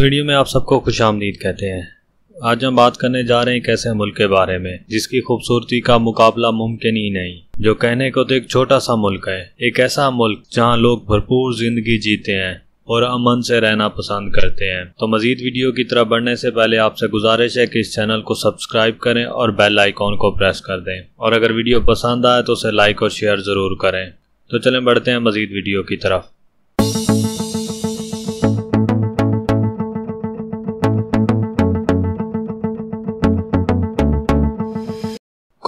video में आप सबको खुश आमदीद कहते हैं आज हम बात करने जा रहे हैं कैसे ऐसे मुल्क के बारे में जिसकी खूबसूरती का मुकाबला मुमकिन ही नहीं जो कहने को तो एक छोटा सा मुल्क है एक ऐसा मुल्क जहां लोग भरपूर जिंदगी जीते हैं और अमन से रहना पसंद करते हैं तो मजीद वीडियो की तरफ बढ़ने से पहले आपसे गुजारिश है कि इस चैनल को सब्सक्राइब करें और बेल आइकॉन को प्रेस कर दें और अगर वीडियो पसंद आए तो उसे लाइक और शेयर ज़रूर करें तो चलें बढ़ते हैं मजीद वीडियो की तरफ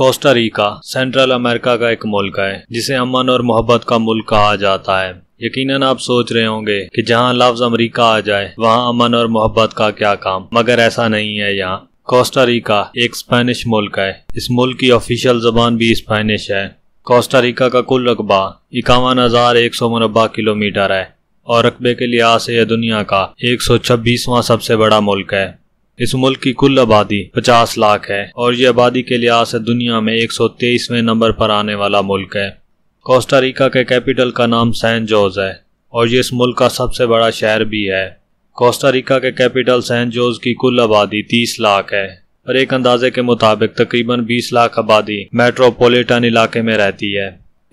कोस्टा रिका सेंट्रल अमेरिका का एक मुल्क है जिसे अमन और मोहब्बत का मुल्क कहा जाता है यकीनन आप सोच रहे होंगे कि जहां लफ्ज अमेरिका आ जाए वहां अमन और मोहब्बत का क्या काम मगर ऐसा नहीं है यहाँ कोस्टा रिका एक स्पेनिश मुल्क है इस मुल्क की ऑफिशियल जबान भी स्पेनिश है कोस्टा रिका का कुल रकबा इक्यावन हज़ार एक सौ मुरबा किलोमीटर है और रकबे के लिहाज से यह दुनिया का एक सौ छब्बीसवा सबसे बड़ा मुल्क है इस मुल्क की कुल आबादी 50 लाख है और ये आबादी के लिहाज से दुनिया में 123वें नंबर पर आने वाला मुल्क है कोस्टारिका के कैपिटल का नाम सैन जोज है और ये इस मुल्क का सबसे बड़ा शहर भी है रिका के कैपिटल सैन जोज की कुल आबादी 30 लाख है और एक अंदाजे के मुताबिक तकरीबन 20 लाख आबादी मेट्रोपोलिटन इलाके में रहती है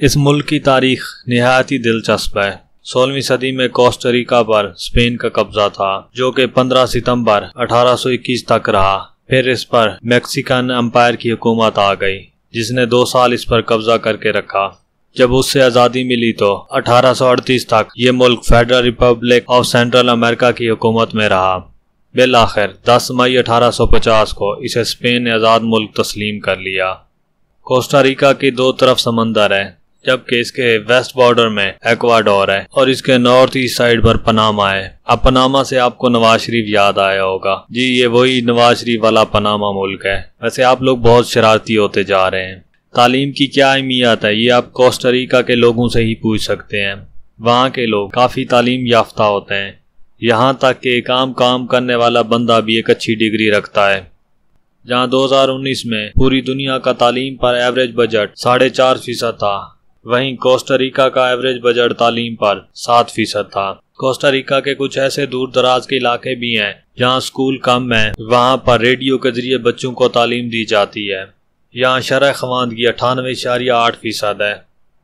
इस मुल्क की तारीख नहायत ही दिलचस्प है सोलहवीं सदी में कोस्टरिका पर स्पेन का कब्जा था जो कि 15 सितंबर 1821 तक रहा फिर इस पर मैक्सिकन अम्पायर की हुकूमत आ गई जिसने दो साल इस पर कब्जा करके रखा जब उससे आज़ादी मिली तो 1838 तक ये मुल्क federal republic of central America की हुकूमत में रहा बिल आखिर दस मई 1850 को इसे स्पेन ने आज़ाद मुल्क तस्लीम कर लिया कोस्टारिका की दो तरफ समंदर है जबकि इसके वेस्ट बॉर्डर में एक्वाडोर है और इसके नॉर्थ ईस्ट साइड पर पनामा है अब पनामा से आपको नवाज शरीफ याद आया होगा जी ये वही नवाज शरीफ वाला पनामा मुल्क है वैसे आप लोग बहुत शरारती होते जा रहे हैं तालीम की क्या अहमियत है ये आप कोस्टरिका के लोगों से ही पूछ सकते हैं वहाँ के लोग काफ़ी तालीम याफ्ता होते हैं यहाँ तक कि एक आम काम करने वाला बंदा भी एक अच्छी डिग्री रखता है जहाँ 2019 में पूरी दुनिया का तालीम पर एवरेज बजट साढ़े चार फीसद था वहीं कोस्टारिका का एवरेज बजट तालीम पर सात फीसद था कोस्टारिका के कुछ ऐसे दूर दराज के इलाके भी हैं जहां स्कूल कम है वहां पर रेडियो के जरिए बच्चों को तालीम दी जाती है यहाँ शरह खवानगी अठानवे इशारिया आठ फीसद है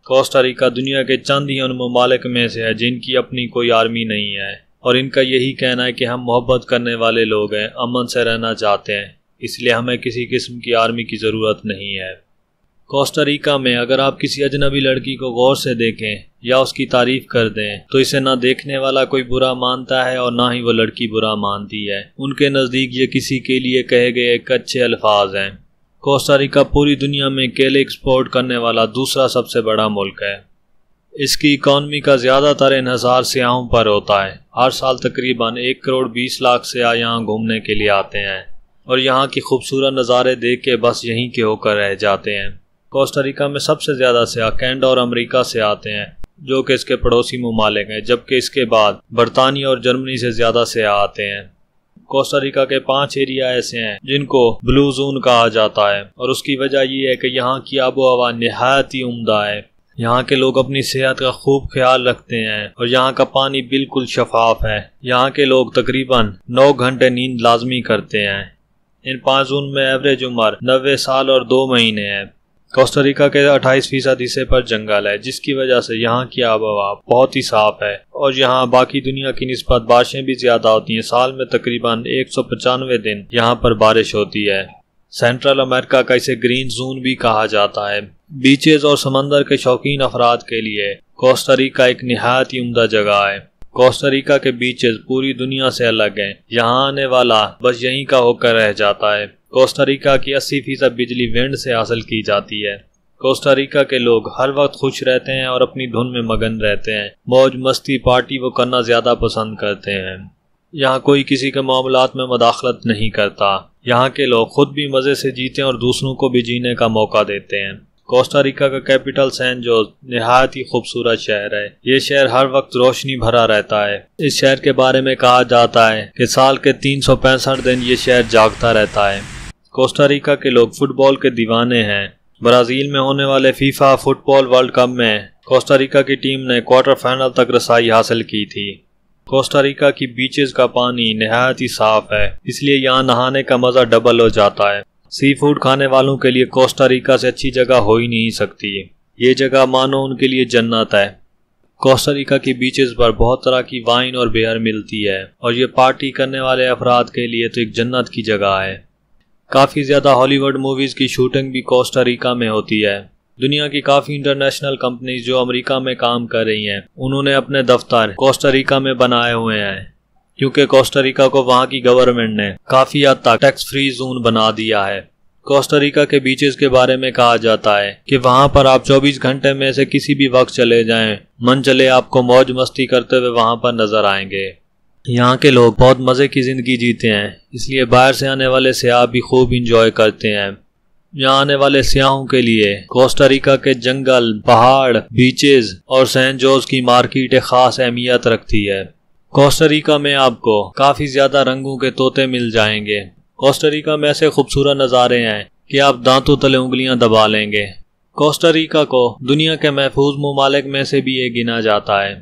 कोस्टारिका दुनिया के चंद ही उन ममालिक में से है जिनकी अपनी कोई आर्मी नहीं है और इनका यही कहना है कि हम मोहब्बत करने वाले लोग हैं अमन से रहना चाहते हैं इसलिए हमें किसी किस्म की आर्मी की ज़रूरत नहीं है कोस्टारिका में अगर आप किसी अजनबी लड़की को गौर से देखें या उसकी तारीफ कर दें तो इसे ना देखने वाला कोई बुरा मानता है और ना ही वो लड़की बुरा मानती है उनके नज़दीक ये किसी के लिए कहे गए एक अच्छे अल्फाज हैं कोस्टारिका पूरी दुनिया में केले एक्सपोर्ट करने वाला दूसरा सबसे बड़ा मुल्क है इसकी इकॉनमी का ज़्यादातर इहसार सयाहों पर होता है हर साल तकरीबन एक करोड़ बीस लाख सयाह यहाँ घूमने के लिए आते हैं और यहाँ की खूबसूरत नज़ारे देख के बस यहीं के होकर रह जाते हैं कोस्टारिका में सबसे ज़्यादा सयाह कैनेडा और अमेरिका से आते हैं जो कि इसके पड़ोसी ममालिक हैं जबकि इसके बाद बरतानिया और जर्मनी से ज़्यादा सयाह आते हैं कोस्टारिका के पांच एरिया ऐसे हैं जिनको ब्लू जोन कहा जाता है और उसकी वजह यह है कि यहाँ की आबो हवा नहायत ही उमदा है यहाँ के लोग अपनी सेहत का खूब ख्याल रखते हैं और यहाँ का पानी बिल्कुल शफाफ है यहाँ के लोग तकरीबन नौ घंटे नींद लाजमी करते हैं इन पाँच जोन में एवरेज उम्र नबे साल और दो महीने है कोस्टरिका के 28 फीसद हिस्से पर जंगल है जिसकी वजह से यहाँ की आब हवा बहुत ही साफ है और यहाँ बाकी दुनिया की नस्बत बारिशें भी ज्यादा होती हैं साल में तकरीबन एक दिन यहाँ पर बारिश होती है सेंट्रल अमेरिका का इसे ग्रीन जोन भी कहा जाता है बीचेस और समंदर के शौकीन अफराद के लिए कोस्टारिका एक नहायत ही उमदा जगह है कोस्टारिका के बीचेस पूरी दुनिया से अलग हैं यहाँ आने वाला बस यहीं का होकर रह जाता है कोस्टारिका की अस्सी फीसद बिजली वेंड से हासिल की जाती है कोस्टारिका के लोग हर वक्त खुश रहते हैं और अपनी धुन में मगन रहते हैं मौज मस्ती पार्टी वो करना ज़्यादा पसंद करते हैं यहाँ कोई किसी के मामला में मदाखलत नहीं करता यहाँ के लोग खुद भी मज़े से जीते और दूसरों को भी जीने का मौका देते हैं कोस्टारिका का कैपिटल सैन जो नहायत ही खूबसूरत शहर है ये शहर हर वक्त रोशनी भरा रहता है इस शहर के बारे में कहा जाता है कि साल के तीन दिन ये शहर जागता रहता है कोस्टारिका के लोग फुटबॉल के दीवाने हैं ब्राज़ील में होने वाले फीफा फुटबॉल वर्ल्ड कप में कोस्टारिका की टीम ने क्वार्टर फाइनल तक रसाई हासिल की थी कोस्टारिका की बीचेस का पानी नहायत ही साफ है इसलिए यहाँ नहाने का मज़ा डबल हो जाता है सी फूड खाने वालों के लिए कोस्टारिका से अच्छी जगह हो ही नहीं सकती है ये जगह मानो उनके लिए जन्नत है कोस्टारिका की बीचेस पर बहुत तरह की वाइन और बेयर मिलती है और ये पार्टी करने वाले अफराद के लिए तो एक जन्नत की जगह है काफ़ी ज़्यादा हॉलीवुड मूवीज़ की शूटिंग भी कोस्टारिका में होती है दुनिया की काफ़ी इंटरनेशनल कंपनीज जो अमेरिका में काम कर रही हैं उन्होंने अपने दफ्तर कोस्टारिका में बनाए हुए हैं क्योंकि कोस्टारिका को वहाँ की गवर्नमेंट ने काफ़ी हद तक टैक्स फ्री जोन बना दिया है कोस्टारिका के बीचेस के बारे में कहा जाता है कि वहां पर आप 24 घंटे में से किसी भी वक्त चले जाएं, मन चले आपको मौज मस्ती करते हुए वहां पर नजर आएंगे यहाँ के लोग बहुत मज़े की ज़िंदगी जीते हैं इसलिए बाहर से आने वाले सयाह भी खूब इंजॉय करते हैं यहाँ आने वाले सयाहों के लिए कोस्टारिका के जंगल पहाड़ बीचेस और सैन जोज की मार्केट खास अहमियत रखती है कोस्टरिका में आपको काफी ज्यादा रंगों के तोते मिल जाएंगे कोस्टरिका में ऐसे खूबसूरत नज़ारे हैं कि आप दांतों तले उंगलियां दबा लेंगे कोस्टरिका को दुनिया के महफूज ममालिक में से भी ये गिना जाता है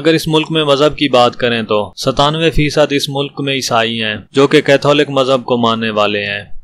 अगर इस मुल्क में मज़हब की बात करें तो सतानवे फीसद इस मुल्क में ईसाई हैं जो कि कैथोलिक मज़हब को मानने वाले हैं